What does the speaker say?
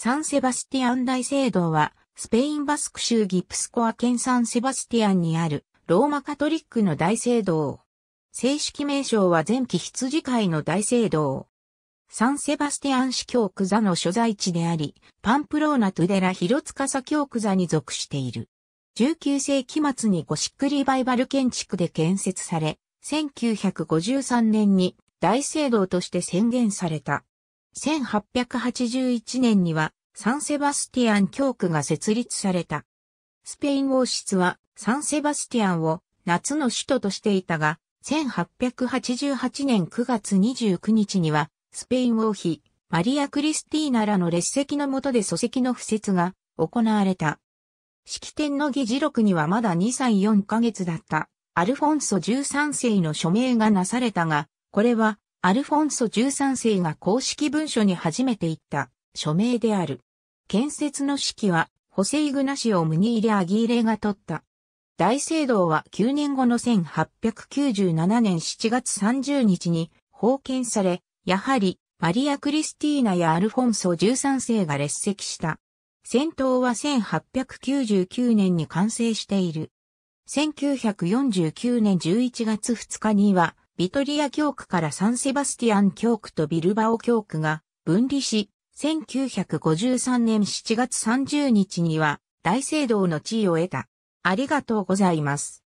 サンセバスティアン大聖堂は、スペインバスク州ギプスコア県サンセバスティアンにある、ローマカトリックの大聖堂。正式名称は前期羊飼いの大聖堂。サンセバスティアン市教区座の所在地であり、パンプローナ・トゥデラ・広サ教区座に属している。19世紀末にゴシックリバイバル建築で建設され、1953年に大聖堂として宣言された。1881年にはサンセバスティアン教区が設立された。スペイン王室はサンセバスティアンを夏の首都としていたが、1888年9月29日にはスペイン王妃マリア・クリスティーナらの列席の下で礎石の付設が行われた。式典の議事録にはまだ2歳4ヶ月だったアルフォンソ13世の署名がなされたが、これはアルフォンソ13世が公式文書に初めて言った署名である。建設の指揮は、ホセイグナシオ・ムニーレ・アギーレが取った。大聖堂は9年後の1897年7月30日に封建され、やはりマリア・クリスティーナやアルフォンソ13世が列席した。戦闘は1899年に完成している。1949年11月2日にはビトリア教区からサンセバスティアン教区とビルバオ教区が分離し、1953年7月30日には大聖堂の地位を得た。ありがとうございます。